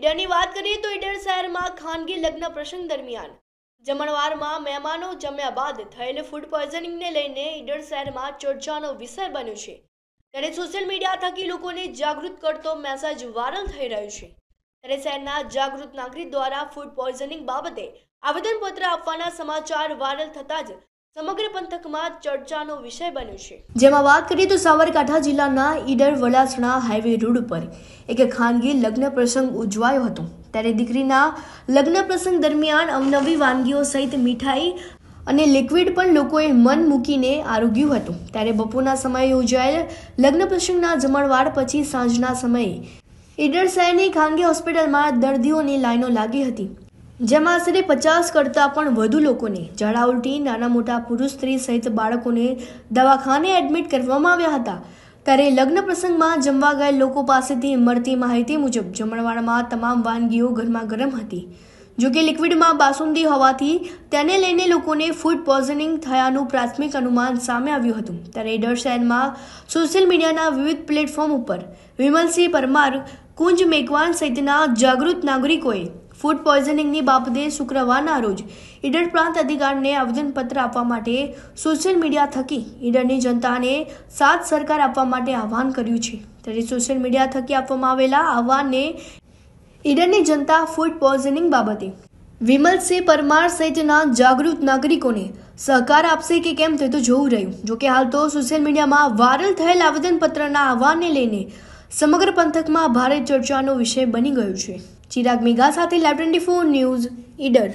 ઈડરની વાત કરીએ તો ઈડર શહેરમાં ખાનગી લગ્ન પ્રસંગ દરમિયાન જમણવારમાં મહેમાનો જમ્યા બાદ થયેલ ફૂડ પોઈઝનિંગને લઈને ઈડર શહેરમાં ચર્ચાનો વિષય બન્યો છે ત્યારે સોશિયલ મીડિયા થકી લોકોને જાગૃત કરતો મેસેજ વાયરલ થઈ રહ્યો છે ત્યારે શહેરના જાગૃત નાગરિક દ્વારા ફૂડ પોઈઝનિંગ બાબતે આવેદનપત્ર આપવાના સમાચાર વાયરલ થતાં જ સમગ્ર પંથકમાં ચર્ચાનો વિષય બન્યો છે જેમાં વાત કરીએ તો સાબરકાંઠા જિલ્લાના ઈડર વલાસણા હાઈવે રોડ ઉપર એક ખાનગી લગ્ન પ્રસંગ ઉજવાયો હતો ત્યારે દીકરીના લગ્ન પ્રસંગ દરમિયાન અવનવી વાનગીઓ સહિત મીઠાઈ અને લિક્વિડ પણ લોકોએ મન મૂકીને આરોગ્યું હતું ત્યારે બપોરના સમયે યોજાયેલ લગ્ન પ્રસંગના જમણવાર પછી સાંજના સમયે ઈડર શહેરની ખાનગી હોસ્પિટલમાં દર્દીઓની લાઈનો લાગી હતી જેમાં આશરે પચાસ કરતાં પણ વધુ લોકોને ઝાડા ઉલટી નાના મોટા પુરુષ સ્ત્રી સહિત બાળકોને દવાખાને એડમિટ કરવામાં આવ્યા હતા ત્યારે લગ્ન પ્રસંગમાં જમવા ગયેલ લોકો પાસેથી મળતી માહિતી મુજબ જમણવાળમાં તમામ વાનગીઓ ગરમા ગરમ હતી જો કે લિક્વિડમાં બાસુંદી હોવાથી તેને લઈને લોકોને ફૂડ પોઈઝનિંગ થયાનું પ્રાથમિક અનુમાન સામે આવ્યું હતું ત્યારે ડર શહેરમાં સોશિયલ મીડિયાના વિવિધ પ્લેટફોર્મ ઉપર વિમલસિંહ પરમાર કુંજ મેકવાન સહિતના જાગૃત નાગરિકોએ ફૂડ પોઈઝનિંગની બાબતે શુક્રવારના રોજ ઈડર પ્રાંત અધિકારીને આવેદનપત્ર આપવા માટે સોશિયલ મીડિયા થકી ઈડરની જનતાને સાત સરકાર આપવા માટે આહવાન કર્યું છે ત્યારે સોશિયલ મીડિયા થકી આપવામાં આવેલા આહવાનને ઈડરની જનતા ફૂડ પોઈઝનિંગ બાબતે વિમલસિંહ પરમાર સહિતના જાગૃત નાગરિકોને સહકાર આપશે કે કેમ તે તો જોવું રહ્યું જોકે હાલ તો સોશિયલ મીડિયામાં વાયરલ થયેલ આવેદનપત્રના આહવાનને લઈને સમગ્ર પંથકમાં ભારે ચર્ચાનો વિષય બની ગયો છે ચિરાગ મેઘા સાથે live twenty four news Idar